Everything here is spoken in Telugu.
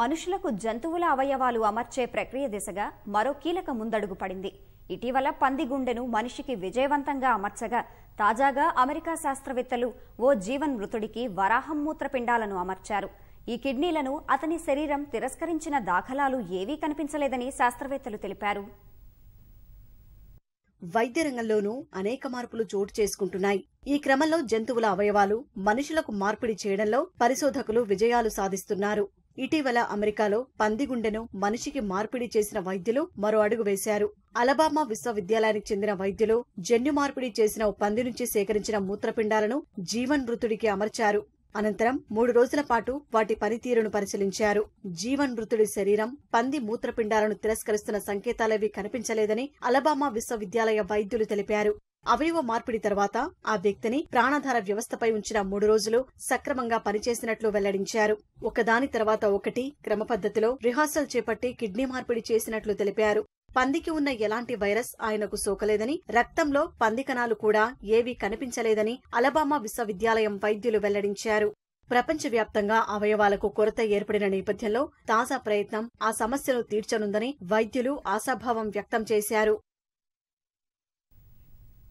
మనుషులకు జంతువుల అవయవాలు అమర్చే ప్రక్రియ దిశగా మరో కీలక ముందడుగు పడింది ఇటీవల పంది గుండెను మనిషికి విజయవంతంగా అమర్చగా తాజాగా అమెరికా శాస్త్రవేత్తలు ఓ జీవన్ మృతుడికి వరాహం మూత్రపిండాలను అమర్చారు ఈ కిడ్నీలను అతని శరీరం తిరస్కరించిన దాఖలాలు ఏవీ కనిపించలేదని శాస్త్రవేత్తలు తెలిపారు వైద్య రంగంలోనూ అనేక మార్పులు చోటు చేసుకుంటున్నాయి ఈ క్రమంలో జంతువుల అవయవాలు మనుషులకు మార్పిడి చేయడంలో పరిశోధకులు విజయాలు సాధిస్తున్నారు ఇటీవల అమెరికాలో పందిగుండెను మనిషికి మార్పిడి చేసిన వైద్యులు మరో అడుగు వేశారు అలబామా విశ్వవిద్యాలయానికి చెందిన వైద్యులు జన్యు మార్పిడి చేసిన ఓ పంది నుంచి సేకరించిన మూత్రపిండాలను జీవన్ మృతుడికి అమర్చారు అనంతరం మూడు రోజుల పాటు వాటి పనితీరును పరిశీలించారు జీవన్ మృతుడి శరీరం పంది మూత్రపిండాలను తిరస్కరిస్తున్న సంకేతాలవి కనిపించలేదని అలబామా విశ్వవిద్యాలయ వైద్యులు తెలిపారు అవయవ మార్పిడి తర్వాత ఆ వ్యక్తిని ప్రాణాధార వ్యవస్థపై ఉంచిన మూడు రోజులు సక్రమంగా పనిచేసినట్లు వెల్లడించారు ఒకదాని తర్వాత ఒకటి క్రమపద్ధతిలో రిహార్సల్ చేపట్టి కిడ్నీ మార్పిడి చేసినట్లు తెలిపారు పందికి ఉన్న ఎలాంటి వైరస్ ఆయనకు సోకలేదని రక్తంలో పంది కణాలు కూడా ఏవీ కనిపించలేదని అలబామా విశ్వవిద్యాలయం వైద్యులు వెల్లడించారు ప్రపంచవ్యాప్తంగా అవయవాలకు కొరత ఏర్పడిన నేపథ్యంలో తాజా ప్రయత్నం ఆ సమస్యను తీర్చనుందని వైద్యులు ఆశాభావం వ్యక్తం చేశారు